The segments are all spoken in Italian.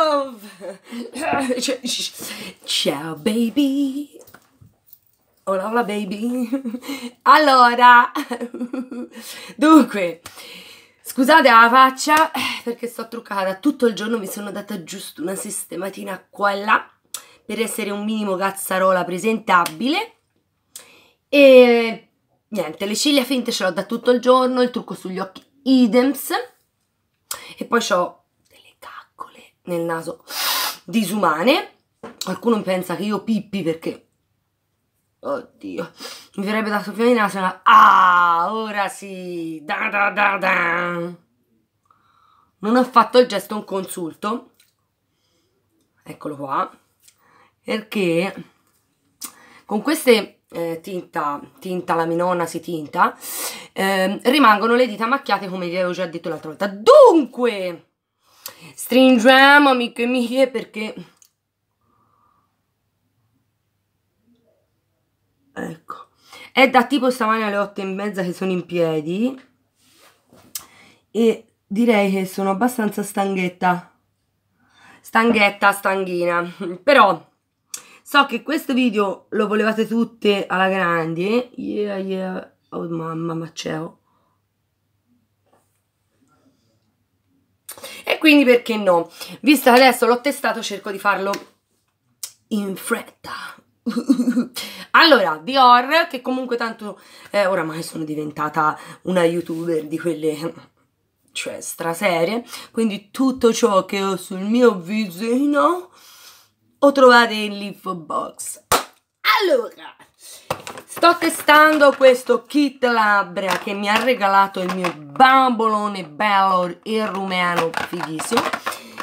love! Eh, cioè, ciao baby! Hola hola baby! Allora, dunque, scusate la faccia perché sto truccata, tutto il giorno mi sono data giusto una sistematina qua e là per essere un minimo cazzarola presentabile e niente, le ciglia finte ce l'ho da tutto il giorno, il trucco sugli occhi idems e poi ho nel naso disumane. Qualcuno pensa che io pippi perché... Oddio, mi verrebbe da soffiare il naso ma... Ah, ora sì! Da da da da! Non ho fatto il gesto un consulto. Eccolo qua. Perché con queste eh, tinta, tinta, la minonna si tinta, eh, rimangono le dita macchiate come vi avevo già detto l'altra volta. Dunque... Stringiamo, amiche mie, perché... Ecco. È da tipo stamane alle otto e mezza che sono in piedi. E direi che sono abbastanza stanghetta. Stanghetta, stanghina. Però... So che questo video lo volevate tutte alla grande. Yeah, yeah. Oh mamma, ma ciao. e quindi perché no? Visto che adesso l'ho testato cerco di farlo in fretta allora, Dior, che comunque tanto eh, oramai sono diventata una youtuber di quelle cioè straserie, quindi tutto ciò che ho sul mio visino ho trovato in l'info box. Allora, Sto testando questo kit labbra che mi ha regalato il mio bambolone bello il rumeno fighissimo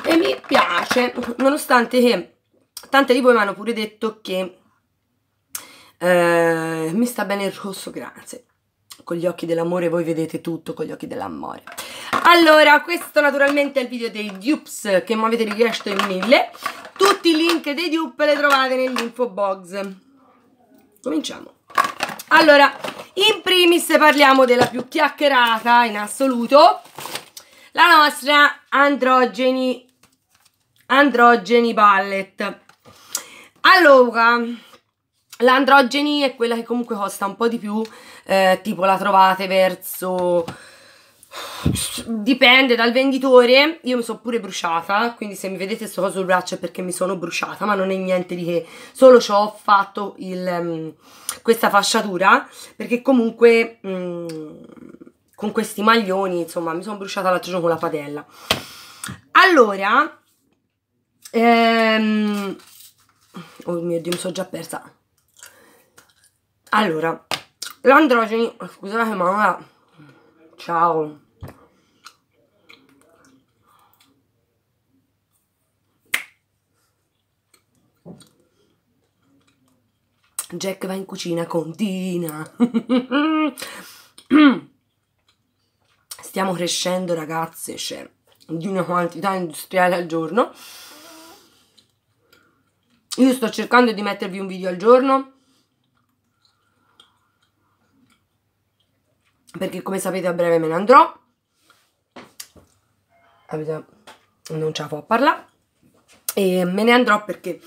e mi piace nonostante che tante di voi mi hanno pure detto che eh, mi sta bene il rosso grazie con gli occhi dell'amore voi vedete tutto con gli occhi dell'amore allora questo naturalmente è il video dei dupes che mi avete richiesto in mille tutti i link dei dupe le trovate nell'info box Cominciamo. Allora, in primis parliamo della più chiacchierata in assoluto, la nostra Androgeni, Androgeni Ballet. Allora, l'Androgeni è quella che comunque costa un po' di più, eh, tipo la trovate verso dipende dal venditore. Io mi sono pure bruciata, quindi se mi vedete sto coso sul braccio è perché mi sono bruciata, ma non è niente di che. Solo ci ho fatto il, um, questa fasciatura, perché comunque um, con questi maglioni, insomma, mi sono bruciata l'altro giorno con la padella. Allora, ehm, oh mio Dio, mi sono già persa. Allora, l'androgeni, oh, scusate ma... Ciao. Jack va in cucina con Tina. Stiamo crescendo ragazze, cioè, di una quantità industriale al giorno. Io sto cercando di mettervi un video al giorno. Perché come sapete a breve me ne andrò. Non ce la può parlare. E me ne andrò perché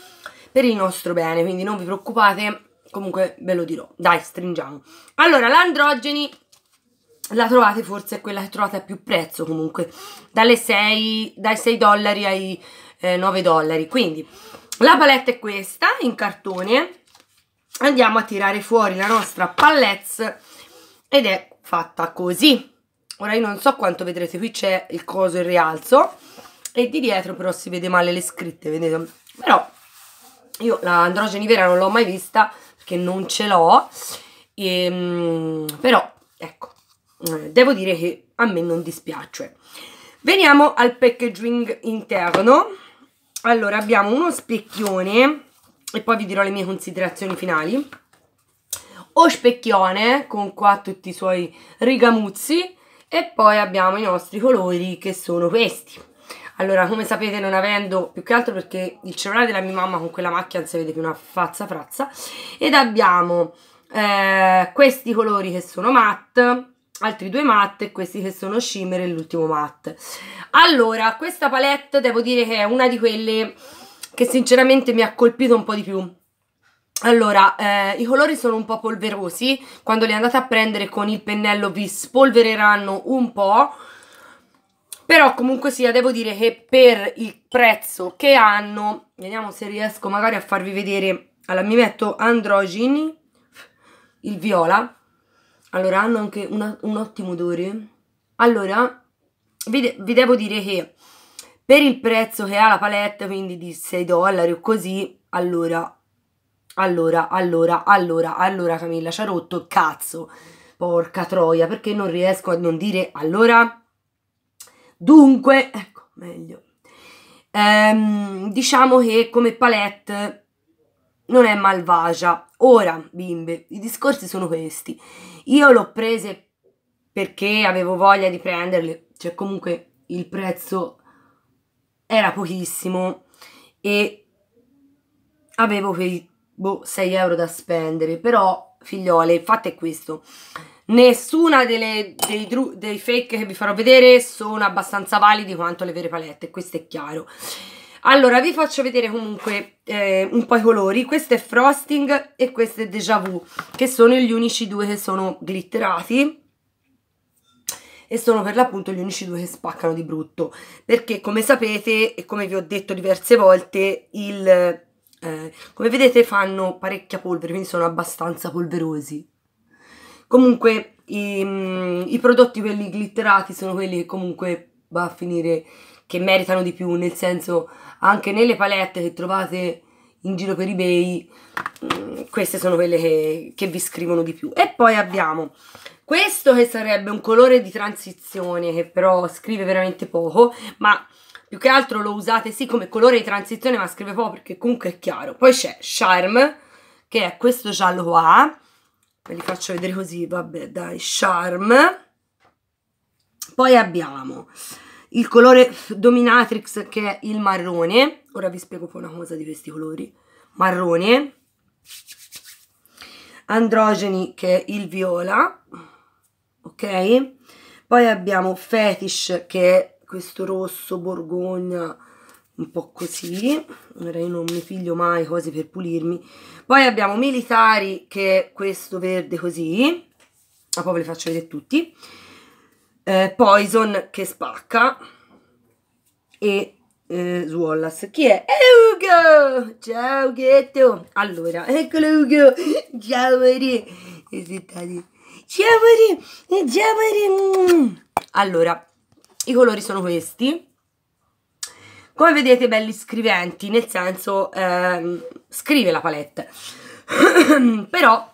per il nostro bene, quindi non vi preoccupate comunque ve lo dirò. Dai, stringiamo. Allora, l'androgeni la trovate forse quella che trovate a più prezzo comunque, dalle 6, dai 6 dollari ai eh, 9 dollari. Quindi la palette è questa, in cartone. Andiamo a tirare fuori la nostra palette ed è fatta così. Ora io non so quanto vedrete, qui c'è il coso, il rialzo e di dietro però si vede male le scritte, vedete? Però io l'androgeni vera non l'ho mai vista perché non ce l'ho, ehm, però ecco, eh, devo dire che a me non dispiace. Veniamo al packaging interno. Allora abbiamo uno specchione e poi vi dirò le mie considerazioni finali. O specchione con qua tutti i suoi rigamuzzi e poi abbiamo i nostri colori che sono questi allora, come sapete, non avendo più che altro perché il cellulare della mia mamma con quella macchia non si vede più una fazza frazza. Ed abbiamo eh, questi colori che sono matte, altri due matte e questi che sono shimmer e l'ultimo matte. Allora, questa palette devo dire che è una di quelle che sinceramente mi ha colpito un po' di più. Allora, eh, i colori sono un po' polverosi, quando li andate a prendere con il pennello vi spolvereranno un po', però comunque sia, devo dire che per il prezzo che hanno, vediamo se riesco magari a farvi vedere, allora mi metto androgini, il viola, allora hanno anche una, un ottimo odore. Allora, vi, de vi devo dire che per il prezzo che ha la palette, quindi di 6 dollari o così, allora, allora, allora, allora, allora Camilla, ci ha rotto cazzo. Porca troia, perché non riesco a non dire allora... Dunque, ecco, meglio. Ehm, diciamo che come palette non è malvagia. Ora, bimbe, i discorsi sono questi. Io l'ho prese perché avevo voglia di prenderle, cioè comunque il prezzo era pochissimo e avevo quei boh, 6 euro da spendere, però figliole, il fatto è questo. Nessuna delle, dei, dei fake che vi farò vedere sono abbastanza validi quanto le vere palette, questo è chiaro. Allora, vi faccio vedere comunque eh, un po' i colori. Questo è Frosting e questo è Deja Vu, che sono gli unici due che sono glitterati. E sono per l'appunto gli unici due che spaccano di brutto. Perché, come sapete, e come vi ho detto diverse volte, il eh, come vedete fanno parecchia polvere, quindi sono abbastanza polverosi. Comunque i, mm, i prodotti quelli glitterati sono quelli che comunque va a finire che meritano di più, nel senso anche nelle palette che trovate in giro per ebay mm, queste sono quelle che, che, vi scrivono di più e poi abbiamo questo che sarebbe un colore di transizione che però scrive veramente poco ma più che altro lo usate sì come colore di transizione ma scrive poco perché comunque è chiaro poi c'è Charm che è questo giallo qua ve li faccio vedere così vabbè dai Charm poi abbiamo il colore Dominatrix che è il marrone ora vi spiego poi una cosa di questi colori marrone androgeni che è il viola ok poi abbiamo fetish che è questo rosso borgogna un po' così, ora io non mi piglio mai cose per pulirmi, poi abbiamo militari che è questo verde così, ma poi ve li faccio vedere tutti, eh, Poison che spacca e eh, Swallas chi è? È Ugo! Ciao ghetto! Allora, eccolo Ugo! Ciao Maria! Ciao Maria! Eh, ciao Maria! Mm. Allora, i colori sono questi. Come vedete belli scriventi, nel senso ehm, scrive la palette. Però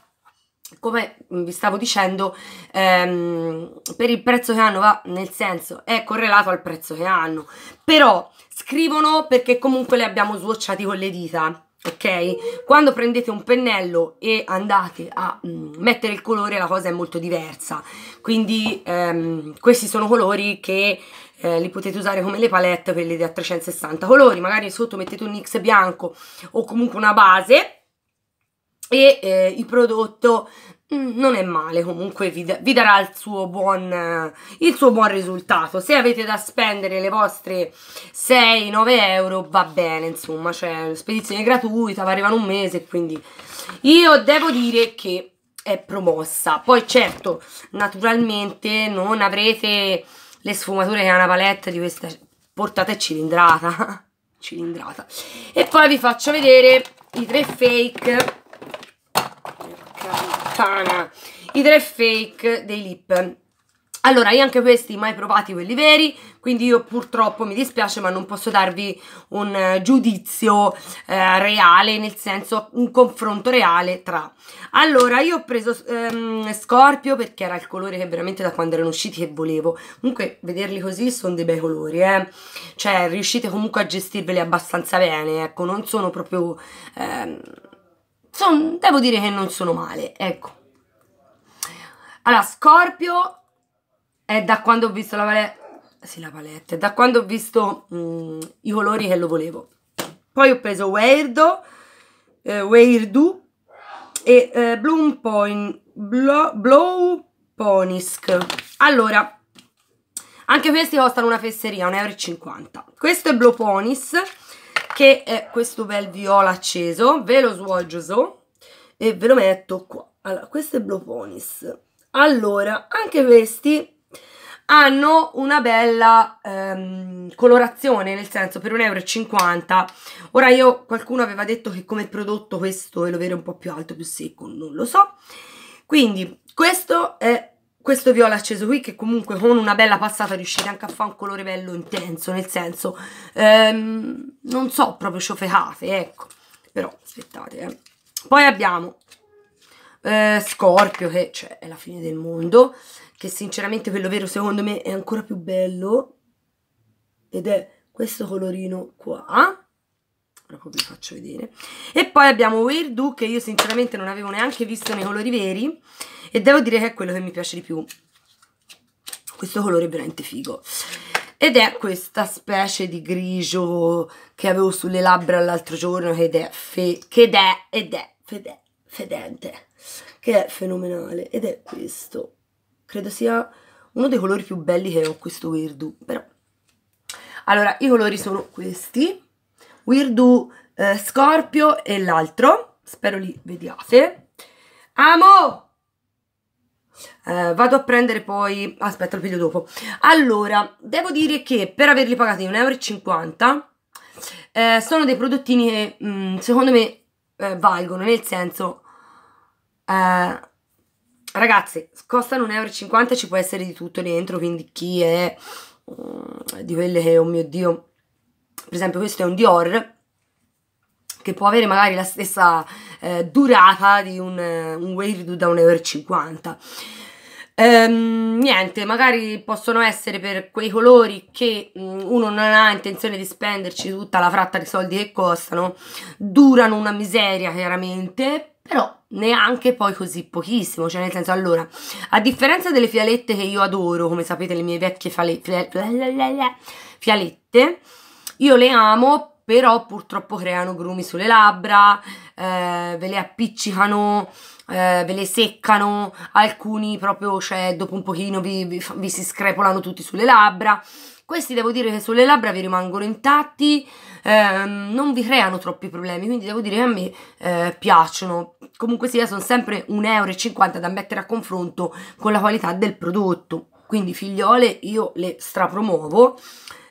come vi stavo dicendo, ehm, per il prezzo che hanno va, nel senso, è correlato al prezzo che hanno. Però scrivono perché comunque le abbiamo swatchati con le dita ok? Quando prendete un pennello e andate a mh, mm, mettere il colore la cosa è molto diversa, quindi ehm, questi sono colori che eh, li potete usare come le palette, quelli da 360 colori, magari sotto mettete un X bianco o comunque una base e eh, il prodotto Mm, non è male comunque vi, vi darà il suo, buon, il suo buon risultato se avete da spendere le vostre 6-9 euro va bene insomma cioè spedizione gratuita va arrivano un mese quindi io devo dire che è promossa poi certo naturalmente non avrete le sfumature che ha una palette di questa portata cilindrata cilindrata e poi vi faccio vedere i tre fake puttana i tre fake dei lip allora, io anche questi mai provati quelli veri, quindi io purtroppo mi dispiace ma non posso darvi un eh, giudizio eh, reale, nel senso un confronto reale tra. Allora, io ho preso ehm, Scorpio perché era il colore che veramente da quando erano usciti che volevo. Comunque, vederli così sono dei bei colori, eh. Cioè, riuscite comunque a gestirveli abbastanza bene, ecco, non sono proprio... Ehm, Son, devo dire che non sono male, ecco. Allora, Scorpio è da quando ho visto la palette, sì la palette, è da quando ho visto mh, mm, i colori che lo volevo. Poi ho preso Weirdo, eh, Weirdo e eh, Bloom Point, Blow, Blow Ponisk. Allora, anche questi costano una fesseria, euro. Questo è Blow Ponis che è questo bel viola acceso, ve lo svolgio so e ve lo metto qua. Allora, questo è Blow Ponies. Allora, anche questi hanno una bella ehm, colorazione, nel senso per 1,50 euro. Ora io, qualcuno aveva detto che come prodotto questo è lo vero un po' più alto, più secco, non lo so. Quindi questo è questo viola acceso qui che comunque con una bella passata riuscite anche a fare un colore bello intenso, nel senso, ehm, non so, proprio ciofecate, ecco, però aspettate, eh. Poi abbiamo eh, Scorpio che cioè, è la fine del mondo, che sinceramente quello vero secondo me è ancora più bello, ed è questo colorino qua, ora vi faccio vedere, e poi abbiamo Weirdo che io sinceramente non avevo neanche visto nei colori veri, e devo dire che è quello che mi piace di più questo colore è veramente figo ed è questa specie di grigio che avevo sulle labbra l'altro giorno ed è, fe, ed è, ed è, ed fedente che è fenomenale ed è questo credo sia uno dei colori più belli che ho questo Weirdu però allora i colori sono questi Weirdu eh, Scorpio e l'altro spero li vediate amo eh, vado a prendere poi aspetta lo piglio dopo allora devo dire che per averli pagati 1,50 euro eh, sono dei prodottini che mh, mm, secondo me eh, valgono nel senso eh, ragazzi costano 1,50 euro e ci può essere di tutto dentro quindi chi è mh, mm, di quelle che oh mio dio per esempio questo è un Dior che può avere magari la stessa eh, durata di un, un Wave da 1,50€. Ehm, niente, magari possono essere per quei colori che uno non ha intenzione di spenderci tutta la fratta di soldi che costano, durano una miseria chiaramente, però neanche poi così pochissimo, cioè nel senso allora, a differenza delle fialette che io adoro, come sapete le mie vecchie fialette, fialette io le amo però purtroppo creano grumi sulle labbra, eh, ve le appiccicano, eh, ve le seccano, alcuni proprio, cioè, dopo un pochino vi, vi, vi si screpolano tutti sulle labbra. Questi devo dire che sulle labbra vi rimangono intatti, ehm, non vi creano troppi problemi, quindi devo dire che a me eh, piacciono. Comunque sia, sono sempre 1,50 euro da mettere a confronto con la qualità del prodotto. Quindi figliole io le strapromuovo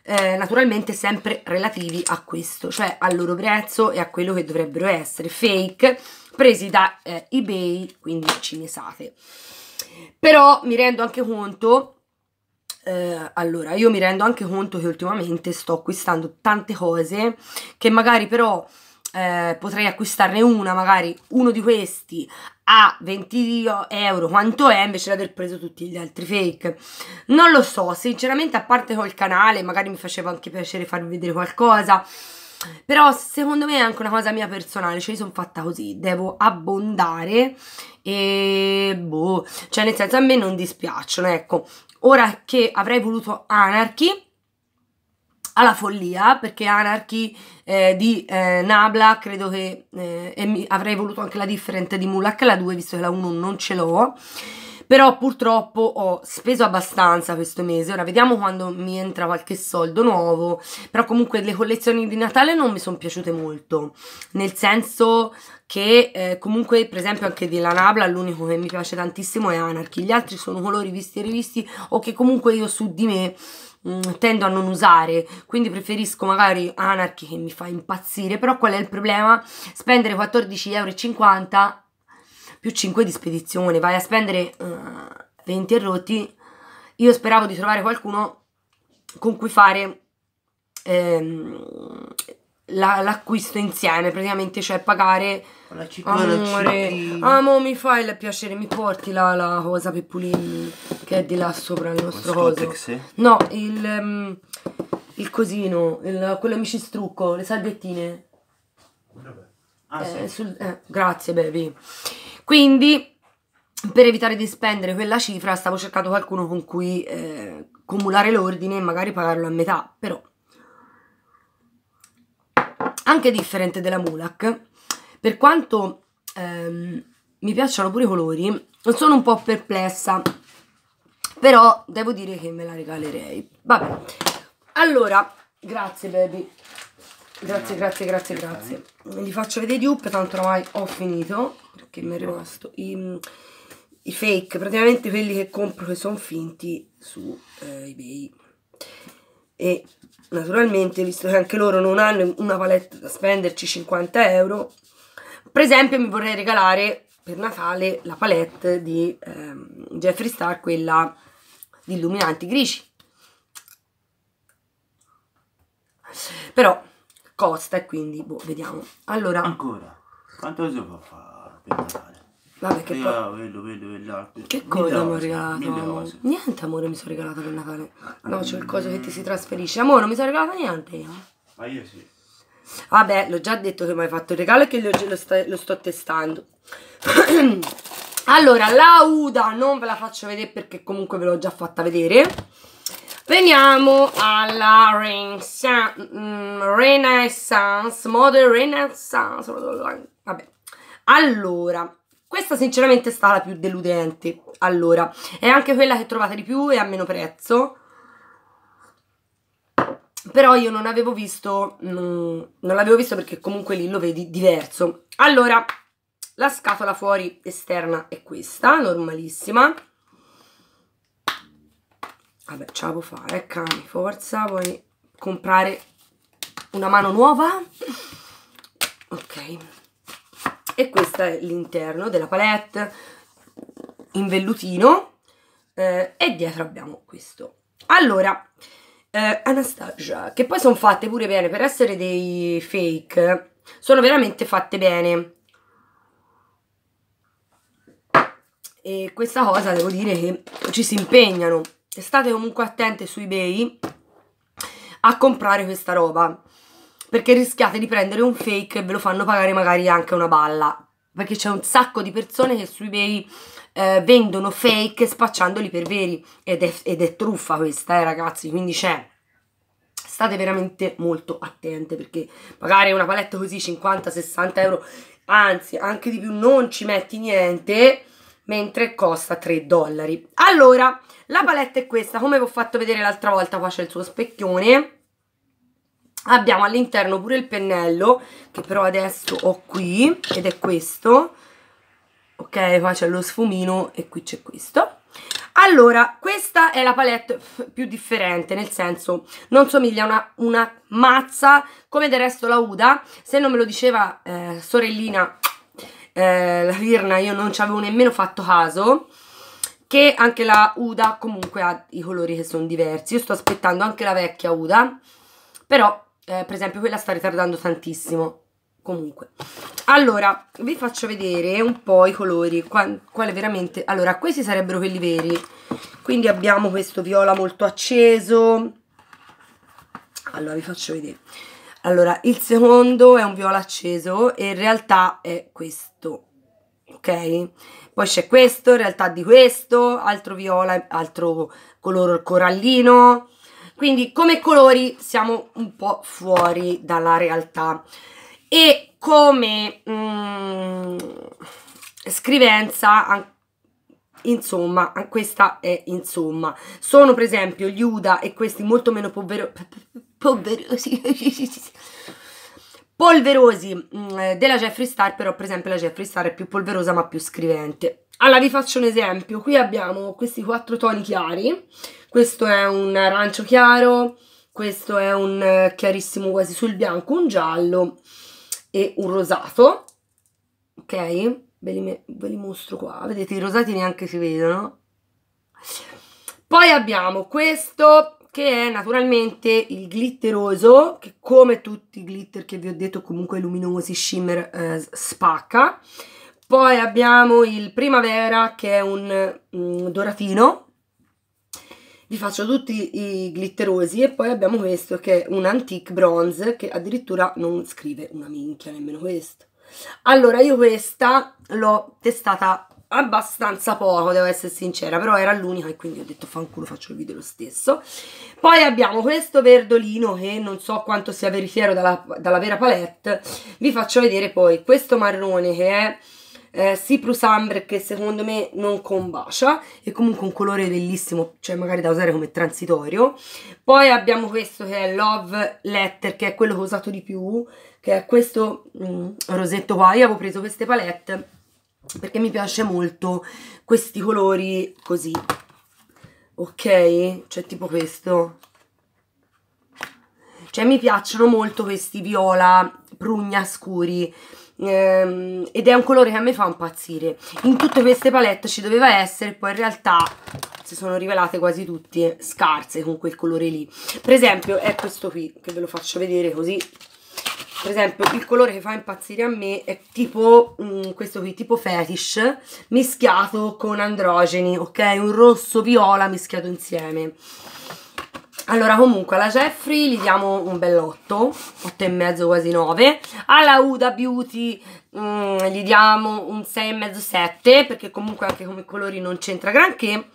eh, naturalmente sempre relativi a questo, cioè al loro prezzo e a quello che dovrebbero essere, fake, presi da eh, ebay, quindi cinesate. Però mi rendo anche conto eh, allora, io mi rendo anche conto che ultimamente sto acquistando tante cose che magari però eh, potrei acquistarne una, magari uno di questi a 20 euro quanto è invece di aver preso tutti gli altri fake non lo so sinceramente a parte col canale magari mi faceva anche piacere farvi vedere qualcosa però secondo me è anche una cosa mia personale cioè io sono fatta così devo abbondare e boh cioè nel senso a me non dispiacciono ecco ora che avrei voluto Anarchy alla follia perché Anarchy eh, di eh, Nabla credo che eh, avrei voluto anche la different di Mulak la 2 visto che la 1 non ce l'ho però purtroppo ho speso abbastanza questo mese ora vediamo quando mi entra qualche soldo nuovo però comunque le collezioni di Natale non mi sono piaciute molto nel senso che eh, comunque per esempio anche della Nabla l'unico che mi piace tantissimo è Anarchy gli altri sono colori visti e rivisti o che comunque io su di me Mm, tendo a non usare, quindi preferisco magari Anarchy che mi fa impazzire, però qual è il problema? Spendere 14,50 euro più 5 di spedizione, vai a spendere uh, eh, 20 e rotti, io speravo di trovare qualcuno con cui fare ehm, la, l'acquisto insieme, praticamente, cioè pagare. La amore, amo, ah, mi fai il piacere, mi porti la, la cosa per pulirmi che è di là sopra il nostro coso. No, il, um, il cosino, il, quello mi ci strucco, le salvettine. Ah, eh, sì. sul, eh, grazie, baby. Quindi, per evitare di spendere quella cifra, stavo cercando qualcuno con cui eh, cumulare l'ordine e magari pagarlo a metà, però anche differente della Mulak, per quanto ehm, mi piacciono pure i colori, sono un po' perplessa, però devo dire che me la regalerei. Vabbè, allora, grazie baby, grazie, grazie, grazie, grazie. Li faccio vedere i dupe, tanto ormai ho finito, perché mi è rimasto i, i fake, praticamente quelli che compro che sono finti su eh, eBay. E naturalmente, visto che anche loro non hanno una palette da spenderci 50 euro, per esempio mi vorrei regalare per Natale la palette di ehm, Jeffree Star, quella di illuminanti grigi. Però costa e quindi, boh, vediamo. Allora... Ancora? Quanto si può fare per Natale? Vabbè, che eh, poi... Ah, quello, quello, quello. Ah, che cosa mi ho regalato? Amore? Niente, amore, mi sono regalato per Natale. No, c'è il coso che ti si trasferisce. Amore, non mi sono regalato niente io. Ma io sì. Vabbè, l'ho già detto che mi hai fatto il regalo e che lo, lo, sta, lo sto testando. allora, la Uda non ve la faccio vedere perché comunque ve l'ho già fatta vedere. Veniamo alla Renaissance, mm, Modern Renaissance. Vabbè, allora, questa sinceramente sta la più deludente. Allora, è anche quella che trovate di più e a meno prezzo. Però io non avevo visto, non, l'avevo visto perché comunque lì lo vedi diverso. Allora, la scatola fuori esterna è questa, normalissima. Vabbè, ce la può fare, cani, forza. Vuoi comprare una mano nuova? Ok, e questo è l'interno della palette in vellutino eh, e dietro abbiamo questo allora eh, Anastasia che poi sono fatte pure bene per essere dei fake sono veramente fatte bene e questa cosa devo dire che ci si impegnano state comunque attente su ebay a comprare questa roba perché rischiate di prendere un fake e ve lo fanno pagare magari anche una balla perché c'è un sacco di persone che su ebay eh, vendono fake spacciandoli per veri ed è, ed è truffa questa eh ragazzi quindi c'è state veramente molto attente perché pagare una paletta così 50-60 euro anzi anche di più non ci metti niente mentre costa 3 dollari allora la paletta è questa come vi ho fatto vedere l'altra volta qua c'è il suo specchione abbiamo all'interno pure il pennello che però adesso ho qui ed è questo ok qua c'è lo sfumino e qui c'è questo allora questa è la palette più differente nel senso non somiglia a una, una, mazza come del resto la Uda se non me lo diceva eh, sorellina eh, la Virna io non ci avevo nemmeno fatto caso che anche la Uda comunque ha i colori che sono diversi io sto aspettando anche la vecchia Uda però eh, per esempio quella sta ritardando tantissimo comunque allora vi faccio vedere un po' i colori Qua, quale veramente allora questi sarebbero quelli veri quindi abbiamo questo viola molto acceso allora vi faccio vedere allora il secondo è un viola acceso e in realtà è questo ok poi c'è questo in realtà di questo altro viola altro colore corallino quindi come colori siamo un po' fuori dalla realtà e come mm, scrivenza insomma, questa è insomma. Sono per esempio gli Uda e questi molto meno povero, poverosi, polverosi mm, della Jeffree Star, però per esempio la Jeffree Star è più polverosa ma più scrivente. Allora vi faccio un esempio, qui abbiamo questi quattro toni chiari, questo è un arancio chiaro, questo è un eh, chiarissimo quasi sul bianco, un giallo e un rosato, ok? Ve li, ve li mostro qua, vedete i rosati neanche si vedono. Poi abbiamo questo che è naturalmente il glitteroso, che come tutti i glitter che vi ho detto comunque luminosi, shimmer, eh, spacca. Poi abbiamo il primavera che è un, un mm, doratino, vi faccio tutti i glitterosi e poi abbiamo questo che è un antique bronze che addirittura non scrive una minchia nemmeno questo allora io questa l'ho testata abbastanza poco devo essere sincera però era l'unica e quindi ho detto fanculo faccio il video lo stesso poi abbiamo questo verdolino che non so quanto sia veritiero dalla, dalla vera palette vi faccio vedere poi questo marrone che è eh, Cyprus Amber che secondo me non combacia è comunque un colore bellissimo cioè magari da usare come transitorio poi abbiamo questo che è Love Letter che è quello che ho usato di più che è questo mm, rosetto qua io avevo preso queste palette perché mi piace molto questi colori così ok? Cioè tipo questo. Cioè mi piacciono molto questi viola prugna scuri ehm, ed è un colore che a me fa impazzire in tutte queste palette ci doveva essere poi in realtà si sono rivelate quasi tutte scarse con quel colore lì per esempio è questo qui che ve lo faccio vedere così per esempio il colore che fa impazzire a me è tipo mh, mm, questo qui tipo fetish mischiato con androgeni ok un rosso viola mischiato insieme allora comunque alla Jeffrey gli diamo un bel 8 e mezzo quasi 9, alla Uda Beauty mm, gli diamo un 6 e mezzo 7 perché comunque anche come colori non c'entra granché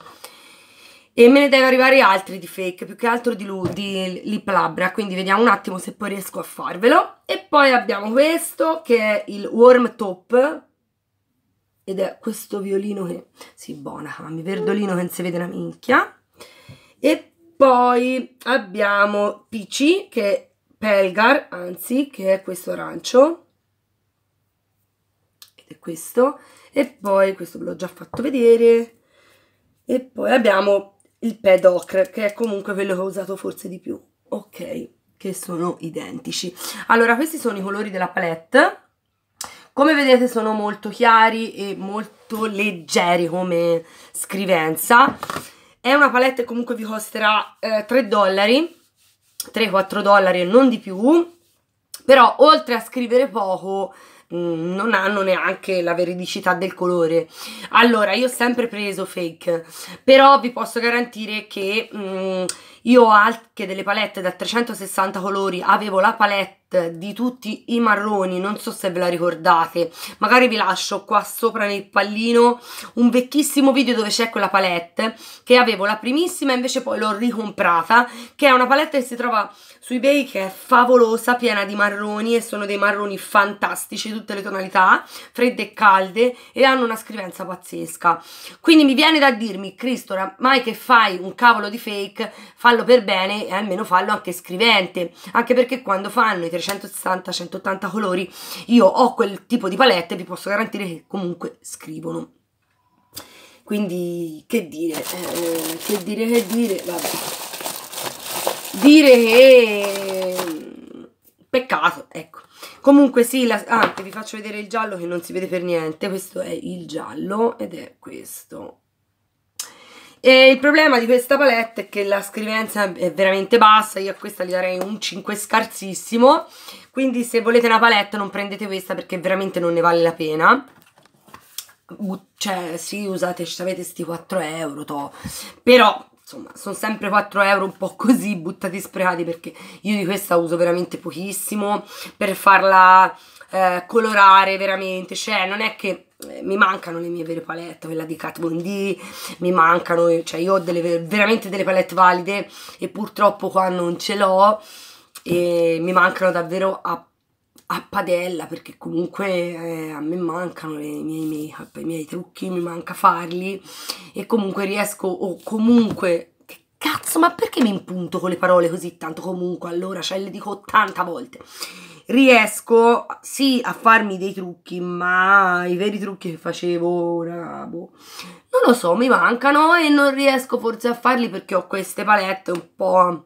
e me ne deve arrivare altri di fake, più che altro di, di Lip Labbra, quindi vediamo un attimo se poi riesco a farvelo. E poi abbiamo questo che è il Warm Top, ed è questo violino che si sì, buona, mi verdolino che non si vede una minchia. E poi abbiamo Peachy, che è Pelgar, anzi, che è questo arancio. Ed è questo. E poi, questo ve l'ho già fatto vedere. E poi abbiamo il pad che è comunque quello che ho usato forse di più. Ok, che sono identici. Allora, questi sono i colori della palette. Come vedete sono molto chiari e molto leggeri come scrivenza è una palette che comunque vi costerà eh, 3 dollari, 3-4 dollari e non di più, però oltre a scrivere poco mm, non hanno neanche la veridicità del colore allora io ho sempre preso fake però vi posso garantire che mh, mm, io ho anche delle palette da 360 colori, avevo la palette di tutti i marroni, non so se ve la ricordate, magari vi lascio qua sopra nel pallino un vecchissimo video dove c'è quella palette che avevo la primissima e invece poi l'ho ricomprata, che è una palette che si trova su ebay che è favolosa, piena di marroni e sono dei marroni fantastici, tutte le tonalità, fredde e calde e hanno una scrivenza pazzesca. Quindi mi viene da dirmi, Cristo, oramai che fai un cavolo di fake, fai fallo per bene e almeno fallo anche scrivente, anche perché quando fanno i 360-180 colori io ho quel tipo di palette vi posso garantire che comunque scrivono. Quindi che dire, eh, che dire, che dire, vabbè. Dire che... Mm, peccato, ecco. Comunque sì, la, ah, vi faccio vedere il giallo che non si vede per niente, questo è il giallo ed è questo, e il problema di questa palette è che la scrivenza è veramente bassa, io a questa gli darei un 5 scarsissimo, quindi se volete una palette non prendete questa perché veramente non ne vale la pena. Cioè, sì, usate, avete sti 4 euro, to. però insomma, sono sempre 4 euro un po' così buttati sprecati perché io di questa uso veramente pochissimo per farla eh, colorare veramente, cioè non è che eh, mi mancano le mie vere palette, quella di Kat Von D, mi mancano, cioè io ho delle, veramente delle palette valide e purtroppo qua non ce l'ho e mi mancano davvero a, a padella perché comunque eh, a me mancano le, i miei make-up, i miei trucchi, mi manca farli e comunque riesco o comunque... cazzo, ma perché mi impunto con le parole così tanto comunque? Allora, cioè le dico 80 volte riesco sì a farmi dei trucchi, ma i veri trucchi che facevo ora, boh, non lo so, mi mancano e non riesco forse a farli perché ho queste palette un po'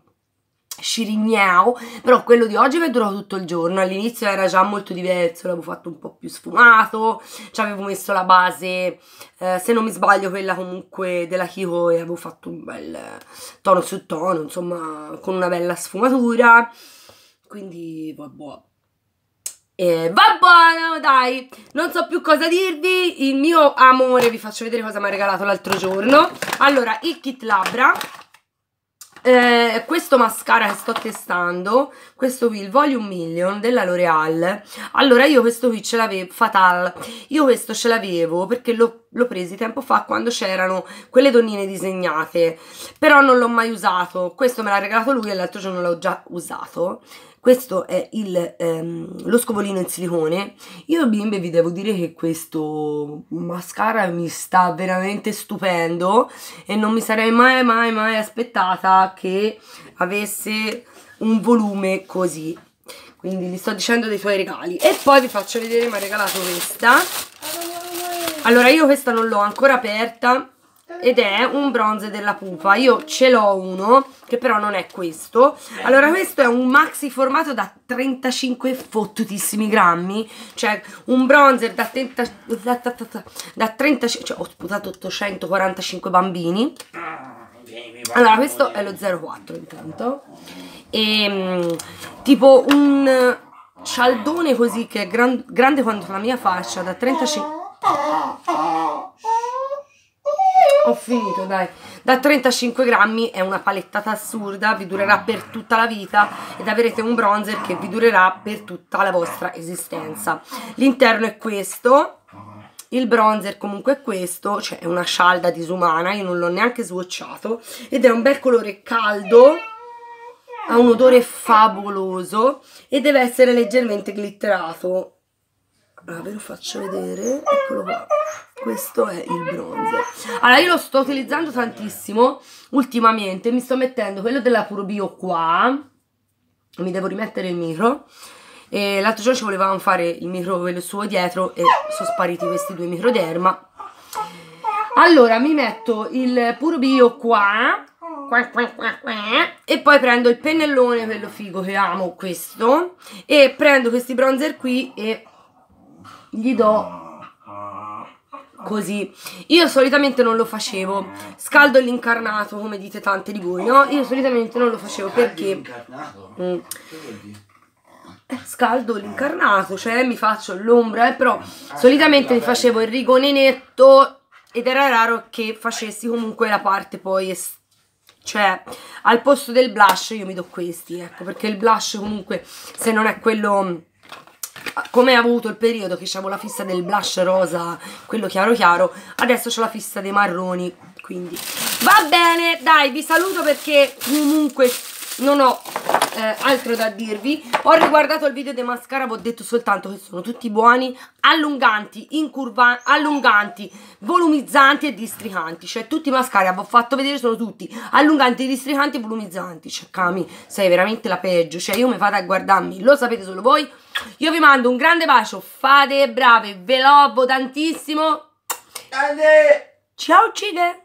scirignao, però quello di oggi mi è durato tutto il giorno, all'inizio era già molto diverso, l'avevo fatto un po' più sfumato, ci avevo messo la base, eh, se non mi sbaglio quella comunque della Kiko e avevo fatto un bel tono su tono, insomma con una bella sfumatura, quindi boh. boh. E va buono, dai, non so più cosa dirvi, il mio amore, vi faccio vedere cosa mi ha regalato l'altro giorno. Allora, il kit labbra, eh, questo mascara che sto testando, questo qui, il Volume Million della L'Oreal, allora io questo qui ce l'avevo, Fatal, io questo ce l'avevo perché l'ho preso tempo fa quando c'erano quelle donnine disegnate, però non l'ho mai usato, questo me l'ha regalato lui e l'altro giorno l'ho già usato, questo è il, ehm, lo scovolino in silicone. Io bimbe vi devo dire che questo mascara mi sta veramente stupendo e non mi sarei mai mai mai aspettata che avesse un volume così. Quindi gli sto dicendo dei suoi regali. E poi vi faccio vedere, mi ha regalato questa. Ah, allora io questa non l'ho ancora aperta ed è un bronze della pupa io ce l'ho uno che però non è questo allora questo è un maxi formato da 35 fottutissimi grammi cioè un bronzer da, 30, da, da, da 35 cioè ho sputato 845 bambini allora questo è lo 04 intanto e ehm, tipo un cialdone così che è gran, grande quanto la mia faccia da 35 ho finito dai da 35 grammi è una palettata assurda vi durerà per tutta la vita ed avrete un bronzer che vi durerà per tutta la vostra esistenza l'interno è questo il bronzer comunque è questo, cioè è una scialda disumana, io non l'ho neanche swatchato, ed è un bel colore caldo, ha un odore favoloso e deve essere leggermente glitterato, allora ve lo faccio vedere eccolo qua questo è il bronzer allora io lo sto utilizzando tantissimo ultimamente mi sto mettendo quello della Purobio qua mi devo rimettere il micro e l'altro giorno ci volevamo fare il micro quello suo dietro e sono spariti questi due microderma allora mi metto il Purobio qua e poi prendo il pennellone quello figo che amo questo e prendo questi bronzer qui e gli do così. Io solitamente non lo facevo. Scaldo l'incarnato, come dite tante di voi, no? Io solitamente non lo facevo perché... Mm. Scaldo l'incarnato, cioè mi faccio l'ombra, eh, però solitamente mi facevo il rigone netto ed era raro che facessi comunque la parte poi esterna cioè al posto del blush io mi do questi ecco perché il blush comunque se non è quello mm, come ha avuto il periodo che avevo la fissa del blush rosa, quello chiaro chiaro, adesso c'è la fissa dei marroni, quindi va bene, dai, vi saluto perché comunque non ho eh, altro da dirvi ho riguardato il video dei mascara vi ho detto soltanto che sono tutti buoni allunganti, incurvanti allunganti, volumizzanti e districanti cioè tutti i mascara vi ho fatto vedere sono tutti allunganti, districanti e volumizzanti cioè Cami, sei veramente la peggio cioè io mi vado a guardarmi, lo sapete solo voi io vi mando un grande bacio, fate brave, ve lo tantissimo. Ciao cighe!